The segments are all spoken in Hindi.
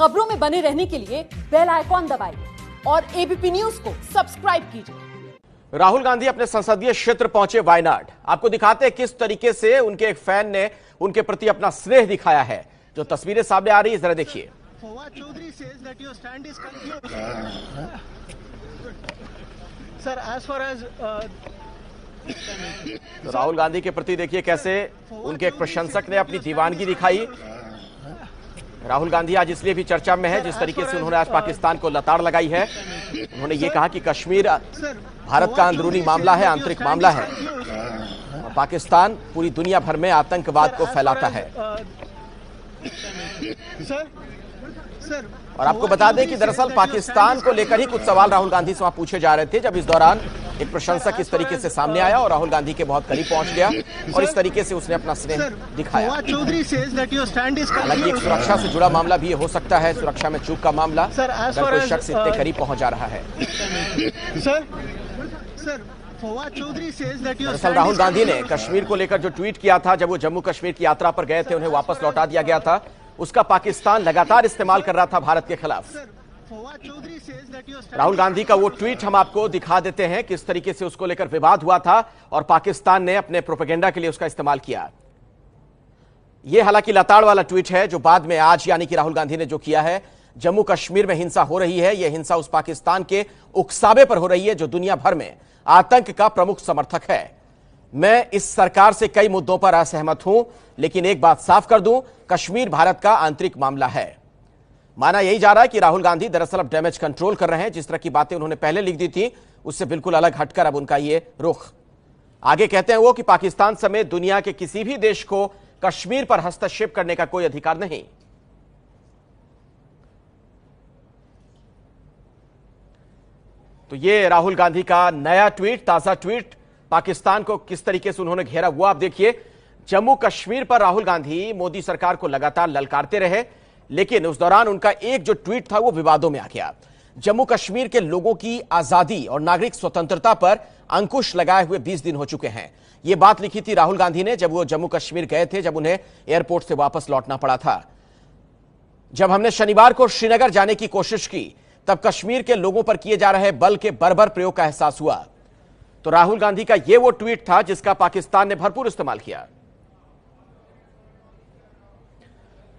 खबरों में बने रहने के लिए बेल आइकॉन दबाइए और एबीपी न्यूज को सब्सक्राइब कीजिए राहुल गांधी अपने संसदीय क्षेत्र पहुंचे वायनाड आपको दिखाते हैं किस तरीके से उनके एक फैन ने उनके प्रति अपना स्नेह दिखाया है जो तस्वीरें सामने आ रही है जरा देखिए uh, राहुल गांधी के प्रति देखिए कैसे उनके एक प्रशंसक ने अपनी दीवानगी दिखाई राहुल गांधी आज इसलिए भी चर्चा में है जिस तरीके से उन्होंने आज पाकिस्तान को लताड़ लगाई है उन्होंने ये कहा कि कश्मीर uh, भारत का अंदरूनी मामला है आंतरिक मामला है पाकिस्तान पूरी दुनिया भर में आतंकवाद को फैलाता है uh, और आपको बता दें कि दरअसल पाकिस्तान को लेकर ही कुछ सवाल राहुल गांधी से वहां पूछे जा रहे थे जब इस दौरान एक प्रशंसक इस तरीके से सामने आया और राहुल गांधी के बहुत करीब पहुंच गया और इस तरीके से उसने अपना स्नेह दिखाया हालांकि एक सुरक्षा से जुड़ा मामला भी हो सकता है सुरक्षा में चूक का मामला कोई शख्स इतने uh, करीब पहुंच जा रहा है दरअसल राहुल गांधी ने कश्मीर को लेकर जो ट्वीट किया था जब वो जम्मू कश्मीर की यात्रा पर गए थे उन्हें वापस लौटा दिया गया था उसका पाकिस्तान लगातार इस्तेमाल कर रहा था भारत के खिलाफ राहुल गांधी का वो ट्वीट हम आपको दिखा देते हैं किस तरीके से उसको लेकर विवाद हुआ था और पाकिस्तान ने अपने प्रोपेगेंडा के लिए उसका इस्तेमाल किया यह हालांकि लताड़ वाला ट्वीट है जो बाद में आज यानी कि राहुल गांधी ने जो किया है जम्मू कश्मीर में हिंसा हो रही है यह हिंसा उस पाकिस्तान के उकसावे पर हो रही है जो दुनिया भर में आतंक का प्रमुख समर्थक है मैं इस सरकार से कई मुद्दों पर असहमत हूं लेकिन एक बात साफ कर दूं कश्मीर भारत का आंतरिक मामला है माना यही जा रहा है कि राहुल गांधी दरअसल अब डैमेज कंट्रोल कर रहे हैं जिस तरह की बातें उन्होंने पहले लिख दी थी उससे बिल्कुल अलग हटकर अब उनका ये रुख आगे कहते हैं वो कि पाकिस्तान समेत दुनिया के किसी भी देश को कश्मीर पर हस्तक्षेप करने का कोई अधिकार नहीं तो ये राहुल गांधी का नया ट्वीट ताजा ट्वीट पाकिस्तान को किस तरीके से उन्होंने घेरा हुआ आप देखिए जम्मू कश्मीर पर राहुल गांधी मोदी सरकार को लगातार ललकारते रहे लेकिन उस दौरान उनका एक जो ट्वीट था वो विवादों में आ गया जम्मू कश्मीर के लोगों की आजादी और नागरिक स्वतंत्रता पर अंकुश लगाए हुए 20 दिन हो चुके हैं यह बात लिखी थी राहुल गांधी ने जब वो जम्मू कश्मीर गए थे जब उन्हें एयरपोर्ट से वापस लौटना पड़ा था जब हमने शनिवार को श्रीनगर जाने की कोशिश की तब कश्मीर के लोगों पर किए जा रहे बल के बर्बर प्रयोग का एहसास हुआ तो राहुल गांधी का यह वो ट्वीट था जिसका पाकिस्तान ने भरपूर इस्तेमाल किया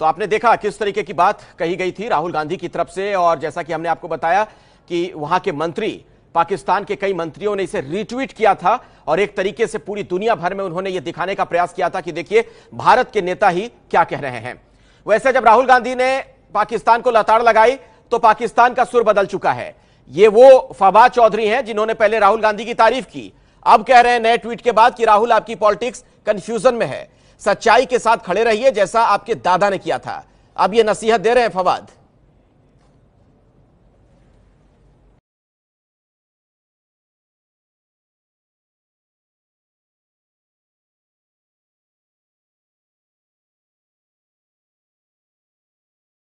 तो आपने देखा किस तरीके की बात कही गई थी राहुल गांधी की तरफ से और जैसा कि हमने आपको बताया कि वहां के मंत्री पाकिस्तान के कई मंत्रियों ने इसे रीट्वीट किया था और एक तरीके से पूरी दुनिया भर में उन्होंने यह दिखाने का प्रयास किया था कि देखिए भारत के नेता ही क्या कह रहे हैं वैसे जब राहुल गांधी ने पाकिस्तान को लताड़ लगाई तो पाकिस्तान का सुर बदल चुका है ये वो फवाद चौधरी हैं जिन्होंने पहले राहुल गांधी की तारीफ की अब कह रहे हैं नए ट्वीट के बाद कि राहुल आपकी पॉलिटिक्स कंफ्यूजन में है सच्चाई के साथ खड़े रहिए जैसा आपके दादा ने किया था अब ये नसीहत दे रहे हैं फवाद